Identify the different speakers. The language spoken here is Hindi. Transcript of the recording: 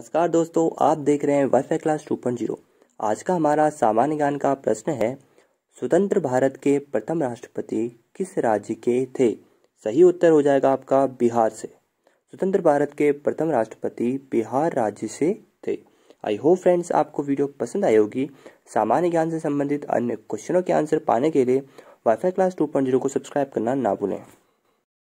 Speaker 1: नमस्कार दोस्तों आप देख रहे हैं Y class two point zero आज का हमारा सामान्य ज्ञान का प्रश्न है स्वतंत्र भारत के प्रथम राष्ट्रपति किस राज्य के थे सही उत्तर हो जाएगा आपका बिहार से स्वतंत्र भारत के प्रथम राष्ट्रपति बिहार राज्य से थे आई होप फ्रेंड्स आपको वीडियो पसंद आई होगी सामान्य ज्ञान से संबंधित अन्य क्वेश्चनों के आंसर पाने के लिए Y class two point zero को सब्सक्राइब करना ना भूलें